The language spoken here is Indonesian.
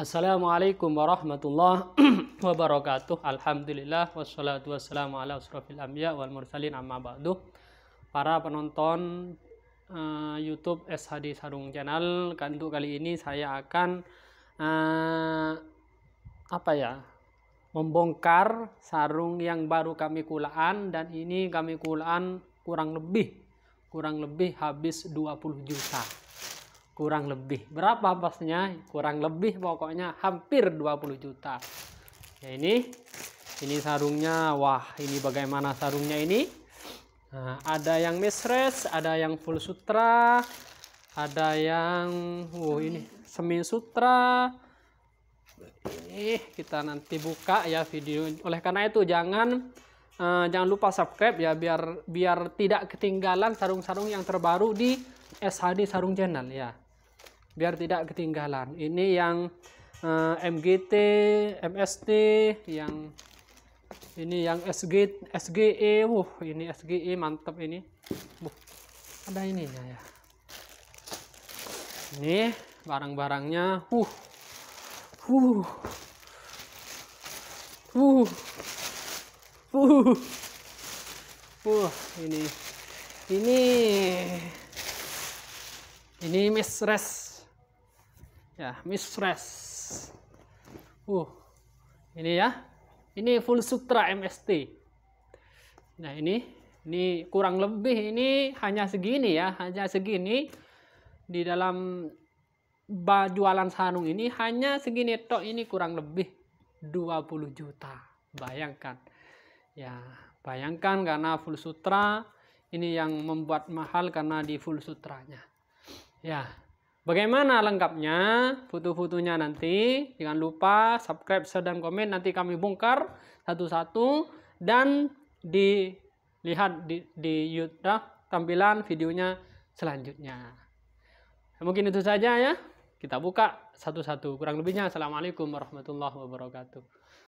Assalamualaikum warahmatullahi wabarakatuh. Alhamdulillah wassalatu wassalamu ala asrofil anbiya wal mursalin amma ba'du. Para penonton uh, YouTube SHD Sarung Channel, untuk kali ini saya akan uh, apa ya? membongkar sarung yang baru kami kulaan dan ini kami kulaan kurang lebih kurang lebih habis 20 juta kurang lebih berapa pasnya kurang lebih pokoknya hampir 20 juta ya ini ini sarungnya wah ini bagaimana sarungnya ini nah, ada yang mesres ada yang full sutra ada yang wow oh, ini semi sutra ini kita nanti buka ya video oleh karena itu jangan uh, jangan lupa subscribe ya biar biar tidak ketinggalan sarung-sarung yang terbaru di SHD Sarung Channel ya biar tidak ketinggalan ini yang uh, eh, MGT MST yang ini yang SG SGE wuh ini SGE mantap ini wuh, ada ininya ya ini barang-barangnya uh uh uh uh uh ini ini ini mistress ya mistress uh ini ya ini full sutra MST nah ini ini kurang lebih ini hanya segini ya hanya segini di dalam jualan sarung ini hanya segini tok ini kurang lebih 20 juta bayangkan ya bayangkan karena full sutra ini yang membuat mahal karena di full sutranya ya Bagaimana lengkapnya foto-fotonya nanti. Jangan lupa subscribe, share, dan komen. Nanti kami bongkar satu-satu dan dilihat di, di YouTube tampilan videonya selanjutnya. Mungkin itu saja ya. Kita buka satu-satu. Kurang lebihnya Assalamualaikum warahmatullahi wabarakatuh.